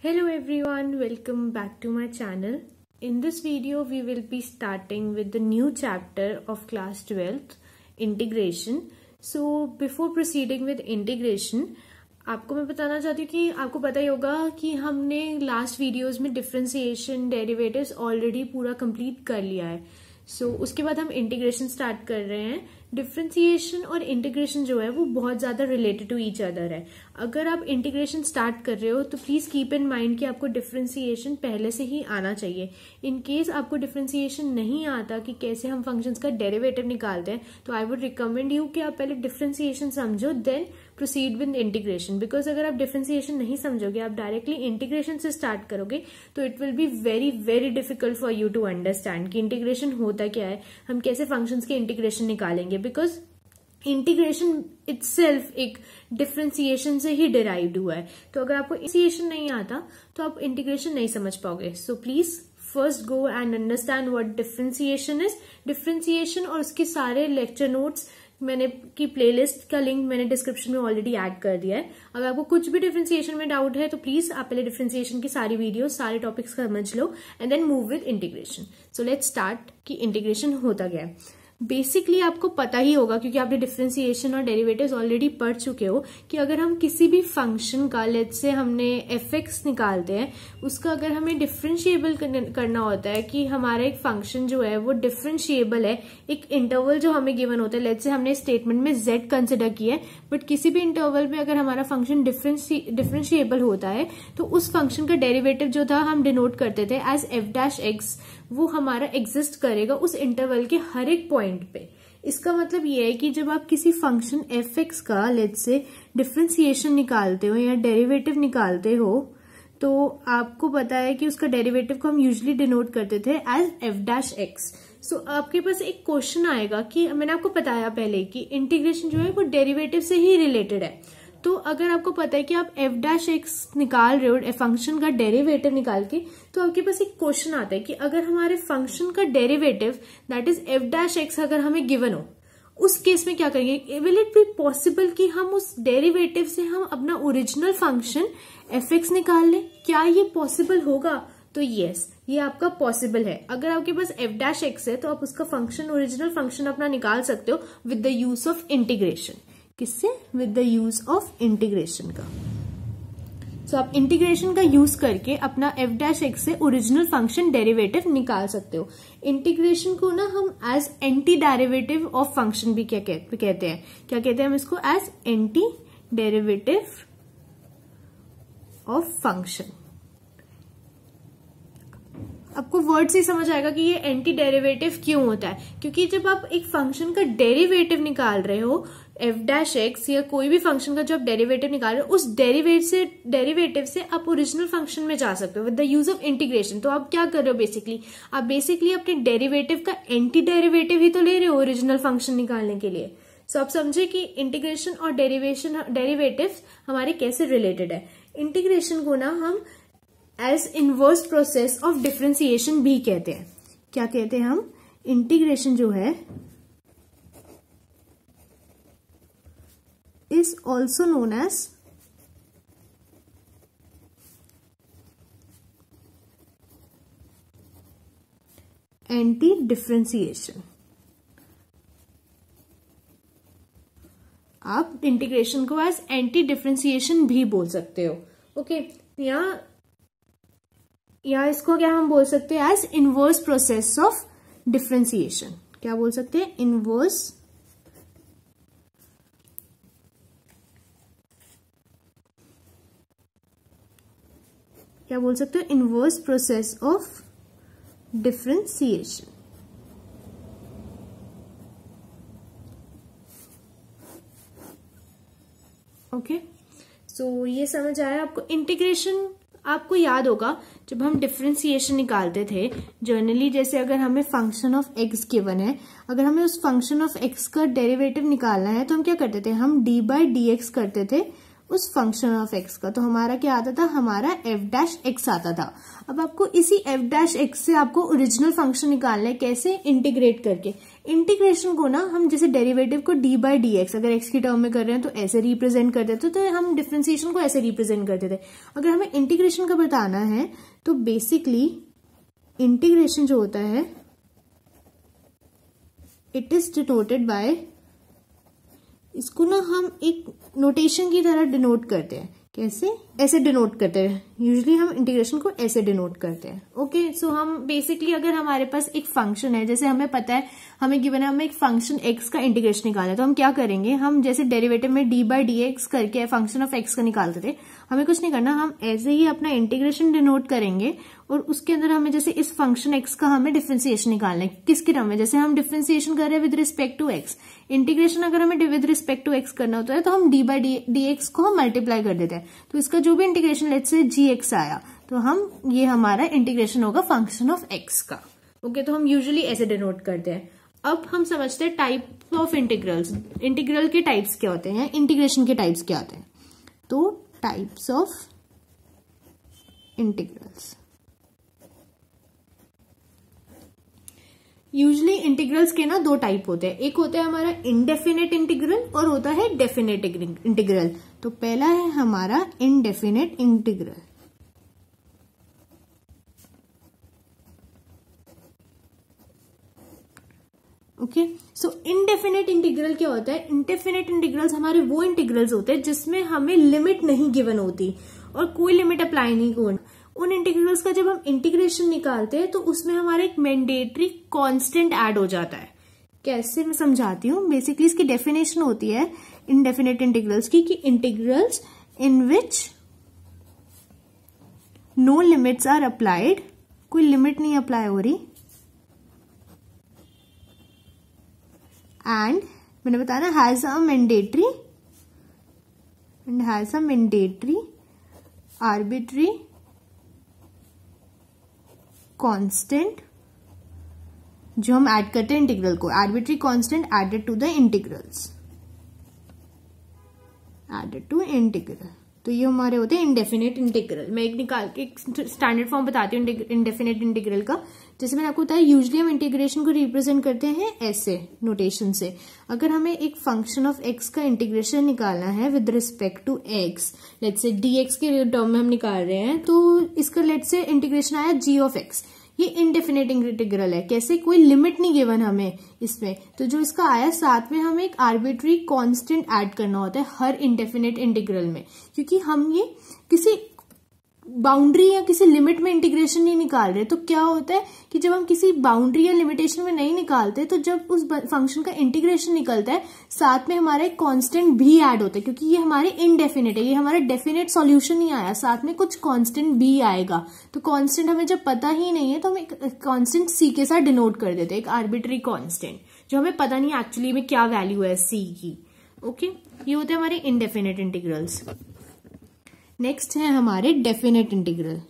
Hello everyone, welcome back to my channel. In this video, we will be starting with the new chapter of class 12th, integration. So before proceeding with integration, आपको मैं बताना चाहती हूँ कि आपको पता ही होगा कि हमने लास्ट वीडियोस में डिफ्रेंसिएशन डेरिवेटिव्स ऑलरेडी पूरा कंप्लीट कर लिया है सो so, उसके बाद हम इंटीग्रेशन स्टार्ट कर रहे हैं डिफ्रेंसिएशन और इंटीग्रेशन जो है वो बहुत ज़्यादा रिलेटेड टू ईच अदर है अगर आप इंटीग्रेशन स्टार्ट कर रहे हो तो प्लीज़ कीप इन माइंड कि आपको डिफ्रेंसिएशन पहले से ही आना चाहिए इन केस आपको डिफ्रेंसिएशन नहीं आता कि कैसे हम फंक्शंस का डेरिवेटिव निकालते हैं तो आई वुड रिकमेंड यू कि आप पहले डिफ्रेंसिएशन समझो then proceed with integration because अगर आप डिफ्रेंसिएशन नहीं समझोगे आप डायरेक्टली इंटीग्रेशन से स्टार्ट करोगे तो it will be very very difficult for you to understand कि इंटीग्रेशन होता क्या है हम कैसे फंक्शन के इंटीग्रेशन निकालेंगे बिकॉज इंटीग्रेशन सेल्फ एक डिफ्रेंसिएशन से ही डिराइव हुआ है तो अगर आपको इंटीग्रेशन नहीं आता तो आप इंटीग्रेशन नहीं समझ पाओगे so please first go and understand what differentiation is differentiation और उसके सारे लेक्चर नोट्स मैंने की प्लेलिस्ट का लिंक मैंने डिस्क्रिप्शन में ऑलरेडी ऐड कर दिया है अगर आपको कुछ भी डिफ्रेंसिएशन में डाउट है तो प्लीज आप पहले डिफ्रेंसिएशन की सारी वीडियो सारे टॉपिक्स समझ लो and then move with integration so let start कि इंटीग्रेशन होता गया है बेसिकली आपको पता ही होगा क्योंकि आपने डिफ्रेंसिएशन और डेरिवेटिव ऑलरेडी पढ़ चुके हो कि अगर हम किसी भी फंक्शन का लेट से हमने एफ निकालते हैं उसका अगर हमें डिफ्रेंशिएबल करना होता है कि हमारा एक फंक्शन जो है वो डिफ्रेंशिएबल है एक इंटरवल जो हमें गिवन होता है लेट से हमने स्टेटमेंट में जेड कंसिडर किया है बट किसी भी इंटरवल में अगर हमारा फंक्शन डिफ्रेंशिएबल होता है तो उस फंक्शन का डेरिवेटिव जो था हम डिनोट करते थे एज एफ डैश एक्स वो हमारा एग्जिस्ट करेगा उस इंटरवल के हर एक पॉइंट पॉइंट पे इसका मतलब ये है कि जब आप किसी फंक्शन एफ एक्स का लेट से डिफ्रेंसिएशन निकालते हो या डेरिवेटिव निकालते हो तो आपको पता है कि उसका डेरिवेटिव को हम यूजली डिनोट करते थे as F dash X so आपके पास एक क्वेश्चन आएगा कि मैंने आपको बताया पहले कि इंटीग्रेशन जो है वो डेरिवेटिव से ही रिलेटेड है तो अगर आपको पता है कि आप एफ डैश एक्स निकाल रहे हो फंक्शन का डेरिवेटिव निकाल के तो आपके पास एक क्वेश्चन आता है कि अगर हमारे फंक्शन का derivative that is F dash X अगर हमें गिवन हो उस केस में क्या करेंगे विल इट बी पॉसिबल कि हम उस डेरिवेटिव से हम अपना ओरिजिनल फंक्शन एफ एक्स निकाल लें क्या ये पॉसिबल होगा तो यस ये आपका पॉसिबल है अगर आपके पास एफ डैश एक्स है तो आप उसका फंक्शन ओरिजिनल फंक्शन अपना निकाल सकते हो with the use of integration किससे with the use of integration का सो so, आप इंटीग्रेशन का यूज करके अपना एफ डैश एक्स से ओरिजिनल फंक्शन डेरिवेटिव निकाल सकते हो इंटीग्रेशन को ना हम as antiderivative of function भी क्या कहते हैं क्या कहते हैं हम इसको as antiderivative of function आपको वर्ड से समझ आएगा कि ये एंटी डेरिवेटिव क्यों होता है क्योंकि जब आप एक फंक्शन का डेरिवेटिव निकाल रहे हो एफ डैश एक्स या कोई भी फंक्शन का जो आप डेरिवेटिव निकाल रहे हो उस डेरिवेट से डेरिवेटिव से आप ओरिजिनल फंक्शन में जा सकते हो with the use of integration तो आप क्या कर रहे हो बेसिकली आप बेसिकली अपने डेरिवेटिव का एंटी डेरिवेटिव ही तो ले रहे हो ओरिजिनल फंक्शन निकालने के लिए सो so, आप समझे कि इंटीग्रेशन और डेरिवेशन डेरिवेटिव हमारे कैसे रिलेटेड है इंटीग्रेशन को ना हम as inverse process of differentiation भी कहते हैं क्या कहते हैं हम इंटीग्रेशन जो है is also known as anti-differentiation. आप इंटीग्रेशन को एज एंटी डिफ्रेंसिएशन भी बोल सकते हो ओके okay, या या इसको क्या हम बोल सकते हैं as inverse process of differentiation क्या बोल सकते हैं इनवर्स क्या बोल सकते हो inverse process of differentiation okay so ये समझ आया आपको इंटीग्रेशन आपको याद होगा जब हम डिफ्रेंसिएशन निकालते थे जर्नली जैसे अगर हमें फंक्शन ऑफ एक्स गिवन है अगर हमें उस फंक्शन ऑफ एक्स का डेरिवेटिव निकालना है तो हम क्या करते थे हम डी बाई डी एक्स करते थे उस फंक्शन ऑफ एक्स का तो हमारा क्या आता था हमारा एफ डैश एक्स आता था अब आपको इसी एफ डैश एक्स से आपको ओरिजिनल फंक्शन निकालना है कैसे इंटीग्रेट करके इंटीग्रेशन को ना हम जैसे डेरिवेटिव को डी बाई डी एक्स अगर एक्स की टर्म में कर रहे हैं तो ऐसे रिप्रेजेंट कर देते तो हम डिफ्रेंसिएशन को ऐसे रिप्रेजेंट करते थे अगर हमें इंटीग्रेशन का बताना है तो बेसिकली इंटीग्रेशन जो होता है इट इज डिनोटेड बाय इसको ना हम एक नोटेशन की तरह डिनोट करते हैं कैसे ऐसे डिनोट करते हैं यूजली हम इंटीग्रेशन को ऐसे डिनोट करते हैं ओके okay, सो so हम बेसिकली अगर हमारे पास एक फंक्शन है जैसे हमें पता है हमें गिवन है हमें एक फंक्शन एक्स का इंटीग्रेशन निकालना है तो हम क्या करेंगे हम जैसे डेरिवेटिव में डी बाई डी एक्स करके फंक्शन ऑफ एक्स का निकालते थे हमें कुछ नहीं करना हम ऐसे ही अपना इंटीग्रेशन डिनोट करेंगे और उसके अंदर हमें जैसे इस फंक्शन एक्स का हमें डिफ्रेंसिएशन निकालना है किसके टर्म में जैसे हम डिफ्रेंसिएशन कर रहे हैं with respect to x integration अगर हमें विद रिस्पेक्ट टू एक्स करना होता है तो हम डी बाई डी एक्स को हम मल्टीप्लाई कर देते हैं तो इसका जो भी इंटीग्रेशन लेट से जी एक्स आया तो हम ये हमारा इंटीग्रेशन होगा फंक्शन ऑफ एक्स का ओके okay, तो हम यूजली ऐसे डिनोट करते हैं अब हम समझते हैं टाइप ऑफ इंटीग्रल्स इंटीग्रल के टाइप्स क्या होते हैं इंटीग्रेशन के टाइप्स क्या होते हैं तो types of integrals. Usually integrals के ना दो टाइप होते हैं एक होता है हमारा इनडेफिनेट इंटीग्रल और होता है डेफिनेट इंटीग्रल तो पहला है हमारा indefinite integral okay so indefinite integral क्या होता है इंडेफिनेट इंटीग्रल्स हमारे वो इंटीग्रल्स होते हैं जिसमें हमें लिमिट नहीं गिवन होती और कोई लिमिट अप्लाई नहीं करना उन इंटीग्रल्स का जब हम इंटीग्रेशन निकालते हैं तो उसमें हमारा एक मैंडेटरी कांस्टेंट ऐड हो जाता है कैसे मैं समझाती हूँ बेसिकली इसकी डेफिनेशन होती है इनडेफिनेट इंटीग्रल्स की कि integrals in which no limits are applied कोई लिमिट नहीं अप्लाई हो रही एंड मैंने बताया ना has a mandatory and has a mandatory arbitrary constant जो हम ऐड करते हैं इंटीग्रल को arbitrary constant added to the integrals added to integral तो ये हमारे होते हैं इंडेफिनेट इंटीग्रल मैं एक निकाल के एक स्टैंडर्ड फॉर्म बताती हूँ इंडेफिनेट इंटीग्रल का जैसे मैंने आपको बताया यूजली हम इंटीग्रेशन को रिप्रेजेंट करते हैं ऐसे नोटेशन से अगर हमें एक फंक्शन ऑफ एक्स का इंटीग्रेशन निकालना है with respect to x let say d x के टर्म में हम निकाल रहे हैं तो इसका लेट से इंटीग्रेशन आया जी ऑफ एक्स ये इनडेफिनेट इंटीग्रल है कैसे कोई लिमिट नहीं गिवन हमें इसमें तो जो इसका आया साथ में हमें एक आर्बिट्री कांस्टेंट ऐड करना होता है हर इनडेफिनेट इंटीग्रल में क्योंकि हम ये किसी बाउंड्री या किसी लिमिट में इंटीग्रेशन नहीं निकाल रहे तो क्या होता है कि जब हम किसी बाउंड्री या लिमिटेशन में नहीं निकालते तो जब उस फंक्शन का इंटीग्रेशन निकलता है साथ में हमारा एक कॉन्स्टेंट भी ऐड होता है क्योंकि ये हमारे इनडेफिनेट है ये हमारा डेफिनेट सॉल्यूशन नहीं आया साथ में कुछ कॉन्स्टेंट भी आएगा तो कॉन्स्टेंट हमें जब पता ही नहीं है तो हम एक कॉन्स्टेंट सी के साथ डिनोट कर देते एक आर्बिट्री कॉन्स्टेंट जो हमें पता नहीं एक्चुअली में क्या वैल्यू है सी की ओके okay? ये होते हैं हमारे इनडेफिनेट इंटीग्रल्स नेक्स्ट है हमारे डेफिनेट इंटीग्रल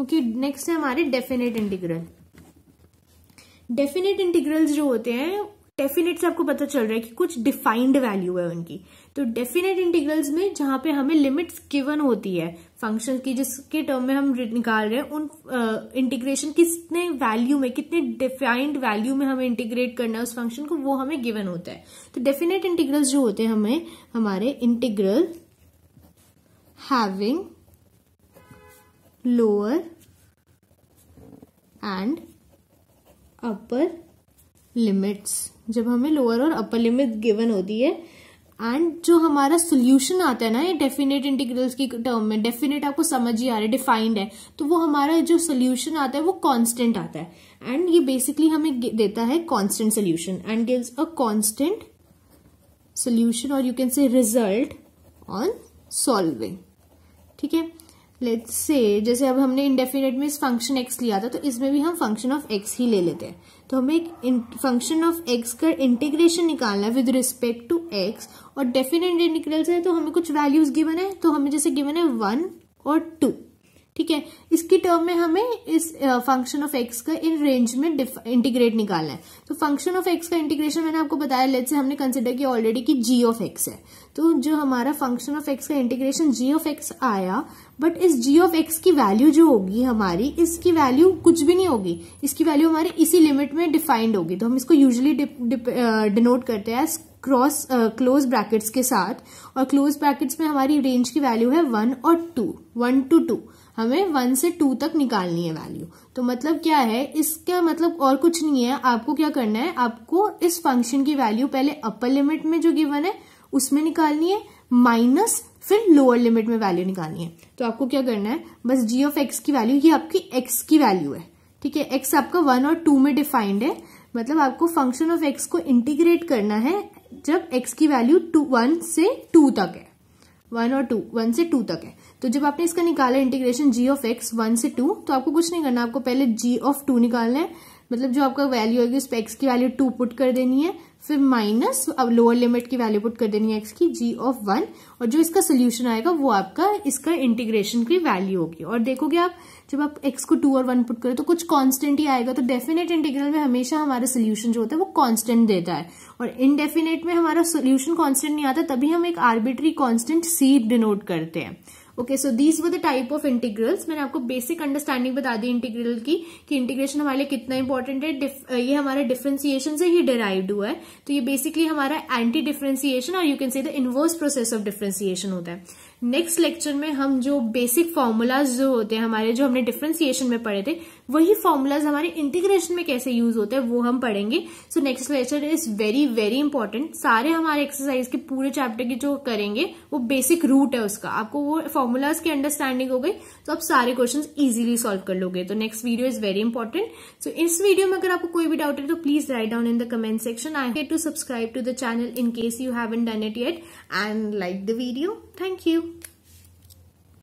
ओके नेक्स्ट है हमारे डेफिनेट इंटीग्रल डेफिनेट इंटीग्रल्स जो होते हैं डेफिनेट से आपको पता चल रहा है कि कुछ डिफाइंड वैल्यू है उनकी तो डेफिनेट इंटीग्रल्स में जहां पे हमें लिमिट्स गिवन होती है फंक्शन की जिसके टर्म में हम निकाल रहे हैं उन इंटीग्रेशन uh, कितने वैल्यू में कितने डिफाइंड वैल्यू में हमें इंटीग्रेट करना है उस फंक्शन को वो हमें गिवन होता है तो डेफिनेट इंटीग्रल्स जो होते हैं हमें हमारे integral having lower and upper limits जब हमें लोअर और अपर लिमिट गिवन होती है एंड जो हमारा सोल्यूशन आता है ना ये डेफिनेट इंटीग्रल्स की टर्म में डेफिनेट आपको समझ ही आ रहा है डिफाइंड है तो वो हमारा जो सोल्यूशन आता है वो कांस्टेंट आता है एंड ये बेसिकली हमें देता है constant solution and gives a constant solution और you can say result on solving ठीक है लेट से जैसे अब हमने इनडेफिनेट में इस फंक्शन एक्स लिया था तो इसमें भी हम फंक्शन ऑफ एक्स ही ले लेते हैं तो हमें एक फंक्शन ऑफ एक्स का इंटीग्रेशन निकालना है विद रिस्पेक्ट टू एक्स और डेफिनेट इंटीग्रल्स है तो हमें कुछ वैल्यूज गिवन है तो हमें जैसे गिवन है वन और टू ठीक है इसकी टर्म में हमें इस फंक्शन ऑफ एक्स का इन रेंज में इंटीग्रेट निकालना है तो फंक्शन ऑफ एक्स का इंटीग्रेशन मैंने आपको बताया लेट से हमने कंसिडर किया ऑलरेडी कि जी ऑफ एक्स है तो जो हमारा फंक्शन ऑफ एक्स का इंटीग्रेशन जी ऑफ एक्स आया बट इस जी ऑफ एक्स की वैल्यू जो होगी हमारी इसकी वैल्यू कुछ भी नहीं होगी इसकी वैल्यू हमारी इसी लिमिट में डिफाइंड होगी तो हम इसको यूजली डिनोट करते हैं क्रॉस क्लोज ब्रैकेट्स के साथ और क्लोज ब्रैकेट्स में हमारी रेंज की वैल्यू है वन और टू वन टू टू हमें वन से टू तक निकालनी है वैल्यू तो मतलब क्या है इसका मतलब और कुछ नहीं है आपको क्या करना है आपको इस फंक्शन की वैल्यू पहले अपर लिमिट में जो गिवन है उसमें निकालनी है माइनस फिर लोअर लिमिट में वैल्यू निकालनी है तो आपको क्या करना है बस जी ऑफ एक्स की वैल्यू ये आपकी एक्स की वैल्यू है ठीक है एक्स आपका वन और टू में डिफाइंड है मतलब आपको फंक्शन ऑफ एक्स को इंटीग्रेट करना है जब एक्स की वैल्यू टू वन से टू तक है वन और टू वन से टू तक है तो जब आपने इसका निकाला integration g of x one से टू तो आपको कुछ नहीं करना आपको पहले जी ऑफ टू निकालना है मतलब जो आपका वैल्यू होगी उस पर एक्स की वैल्यू टू पुट कर देनी है फिर माइनस अब लोअर लिमिट की वैल्यू पुट कर देनी है एक्स की जी ऑफ वन और जो इसका सोल्यूशन आएगा वो आपका इसका इंटीग्रेशन की वैल्यू होगी और देखोगे आप जब आप एक्स को टू और वन पुट करो तो कुछ कांस्टेंट ही आएगा तो डेफिनेट इंटीग्रल में हमेशा हमारा सोल्यूशन जो होता है वो कांस्टेंट देता है और इनडेफिनेट में हमारा सोल्यूशन कॉन्स्टेंट नहीं आता तभी हम एक आर्बिट्री कॉन्स्टेंट सी डिनोट करते हैं okay so these were type of integrals मैंने आपको बेसिक अंडरस्टैंडिंग बता दी इंटीग्रल की कि इंटीग्रेशन हमारे लिए कितना इंपॉर्टेंट है ये हमारा डिफ्रेंसिएशन से ही डिराइव्ड हुआ है तो ये बेसिकली हमारा एंटी डिफ्रेंसिएशन और you can say the inverse process of differentiation होता है नेक्स्ट लेक्चर में हम जो बेसिक फॉर्मूलाज जो होते हैं हमारे जो हमने डिफ्रेंसिएशन में पढ़े थे वही फॉर्मूलाज हमारे इंटीग्रेशन में कैसे यूज होते हैं वो हम पढ़ेंगे so next lecture is very very important सारे हमारे एक्सरसाइज के पूरे चैप्टर के जो करेंगे वो बेसिक रूट है उसका आपको वो फॉर्मूलाज की अंडरस्टैंडिंग हो गई तो आप सारे क्वेश्चन इजिली सॉल्व कर लोगे तो next video is very important so इस वीडियो में अगर आपको कोई भी डाउट है तो please write down in the comment section I hate to subscribe to the channel in case you haven't done it yet and like the video thank you